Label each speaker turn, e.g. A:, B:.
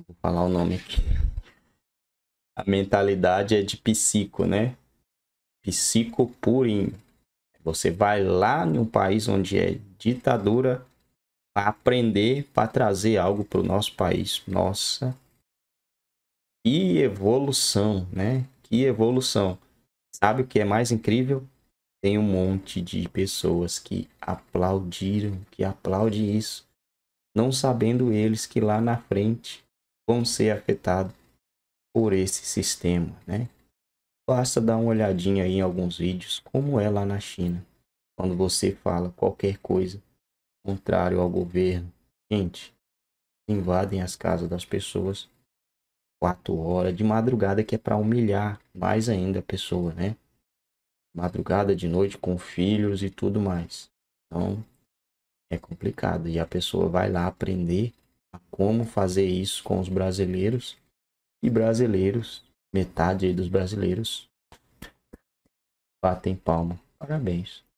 A: vou falar o nome aqui. A mentalidade é de psico, né? psico purinho Você vai lá em um país onde é ditadura para aprender, para trazer algo para o nosso país. Nossa, que evolução, né? Que evolução. Sabe o que é mais incrível? Tem um monte de pessoas que aplaudiram, que aplaudem isso, não sabendo eles que lá na frente vão ser afetados por esse sistema, né? Basta dar uma olhadinha em alguns vídeos, como é lá na China. Quando você fala qualquer coisa contrário ao governo, gente, invadem as casas das pessoas quatro horas de madrugada que é para humilhar mais ainda a pessoa, né? Madrugada de noite com filhos e tudo mais. Então é complicado e a pessoa vai lá aprender como fazer isso com os brasileiros. E brasileiros, metade dos brasileiros,
B: batem palma. Parabéns.